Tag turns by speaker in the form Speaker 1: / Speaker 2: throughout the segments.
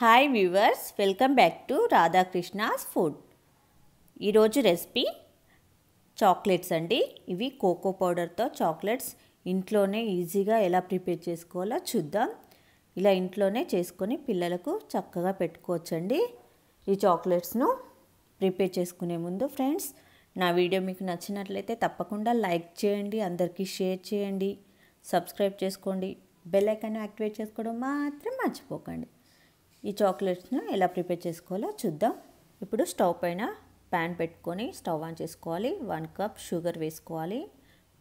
Speaker 1: hi viewers welcome back to Radhakrishna's food ఈరోజు recipe chocolates అండి ఇవి కోకో పౌడర్తో చాక్లెట్స్ ఇంట్లోనే ఈజీగా ఎలా ప్రిపేర్ చేసుకోవాలో చూద్దాం ఇలా ఇంట్లోనే చేసుకొని పిల్లలకు చక్కగా పెట్టుకోవచ్చండి ఈ చాక్లెట్స్ను ప్రిపేర్ చేసుకునే ముందు ఫ్రెండ్స్ నా వీడియో మీకు నచ్చినట్లయితే తప్పకుండా లైక్ చేయండి అందరికీ షేర్ చేయండి సబ్స్క్రైబ్ చేసుకోండి బెల్ ఐకాన్ యాక్టివేట్ చేసుకోవడం మాత్రం మర్చిపోకండి ఈ చాక్లెట్స్ను ఎలా ప్రిపేర్ చేసుకోవాలో చూద్దాం ఇప్పుడు స్టవ్ పైన ప్యాన్ పెట్టుకొని స్టవ్ ఆన్ చేసుకోవాలి వన్ కప్ షుగర్ వేసుకోవాలి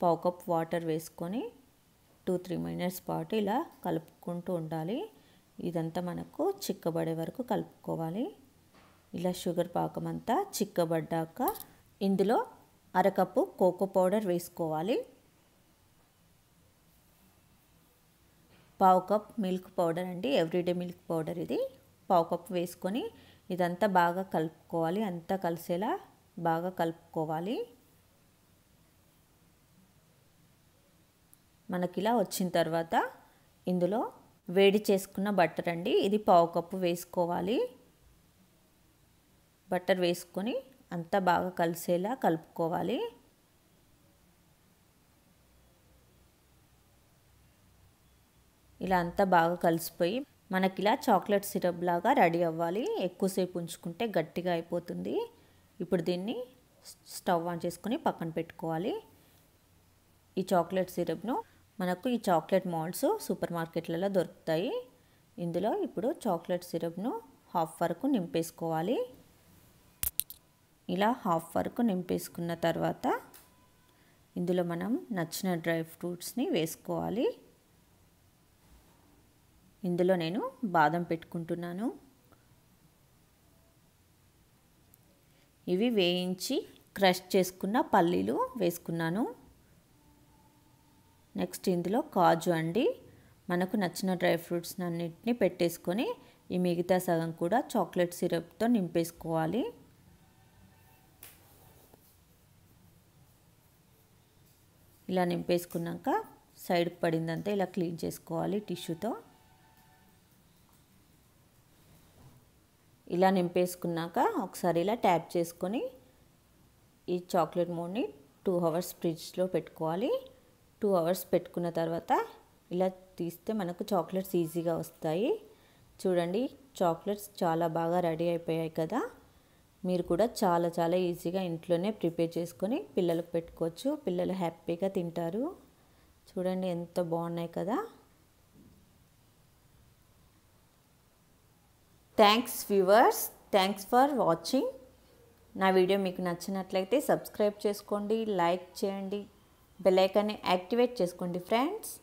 Speaker 1: పావు కప్ వాటర్ వేసుకొని టూ త్రీ మినిట్స్ పాటు ఇలా కలుపుకుంటూ ఉండాలి ఇదంతా మనకు చిక్కబడే వరకు కలుపుకోవాలి ఇలా షుగర్ పాకం అంతా చిక్కబడ్డాక ఇందులో అరకప్పు కోకో పౌడర్ వేసుకోవాలి పావు కప్ మిల్క్ పౌడర్ అండి ఎవ్రీడే మిల్క్ పౌడర్ ఇది పావు కప్ వేసుకొని ఇదంతా బాగా కలుపుకోవాలి అంతా కలిసేలా బాగా కలుపుకోవాలి మనకి ఇలా వచ్చిన తర్వాత ఇందులో వేడి చేసుకున్న బట్టర్ అండి ఇది పావు కప్పు వేసుకోవాలి బట్టర్ వేసుకొని అంతా బాగా కలిసేలా కలుపుకోవాలి ఇలా అంతా బాగా కలిసిపోయి మనకి ఇలా చాక్లెట్ సిరప్ లాగా రెడీ అవ్వాలి ఎక్కువసేపు ఉంచుకుంటే గట్టిగా అయిపోతుంది ఇప్పుడు దీన్ని స్టవ్ ఆన్ చేసుకుని పక్కన పెట్టుకోవాలి ఈ చాక్లెట్ సిరప్ను మనకు ఈ చాక్లెట్ మాల్స్ సూపర్ మార్కెట్లలో దొరుకుతాయి ఇందులో ఇప్పుడు చాక్లెట్ సిరప్ను హాఫ్ వరకు నింపేసుకోవాలి ఇలా హాఫ్ వరకు నింపేసుకున్న తర్వాత ఇందులో మనం నచ్చిన డ్రై ఫ్రూట్స్ని వేసుకోవాలి ఇందులో నేను బాదం పెట్టుకుంటున్నాను ఇవి వేయించి క్రష్ చేసుకున్న పల్లీలు వేసుకున్నాను నెక్స్ట్ ఇందులో కాజు అండి మనకు నచ్చిన డ్రై ఫ్రూట్స్ అన్నింటినీ పెట్టేసుకొని ఈ మిగతా సగం కూడా చాక్లెట్ సిరప్తో నింపేసుకోవాలి ఇలా నింపేసుకున్నాక సైడ్కి పడిందంతా ఇలా క్లీన్ చేసుకోవాలి టిష్యూతో ఇలా నింపేసుకున్నాక ఒకసారి ఇలా ట్యాప్ చేసుకొని ఈ చాక్లెట్ మూడ్ని టూ అవర్స్ ఫ్రిడ్జ్లో పెట్టుకోవాలి టూ అవర్స్ పెట్టుకున్న తర్వాత ఇలా తీస్తే మనకు చాక్లెట్స్ ఈజీగా వస్తాయి చూడండి చాక్లెట్స్ చాలా బాగా రెడీ అయిపోయాయి కదా మీరు కూడా చాలా చాలా ఈజీగా ఇంట్లోనే ప్రిపేర్ చేసుకొని పిల్లలకు పెట్టుకోవచ్చు పిల్లలు హ్యాపీగా తింటారు చూడండి ఎంత బాగున్నాయి కదా thanks viewers thanks for watching నా వీడియో మీకు నచ్చినట్లయితే సబ్స్క్రైబ్ చేసుకోండి లైక్ చేయండి బెల్ ఐకాన్ని యాక్టివేట్ చేసుకోండి ఫ్రెండ్స్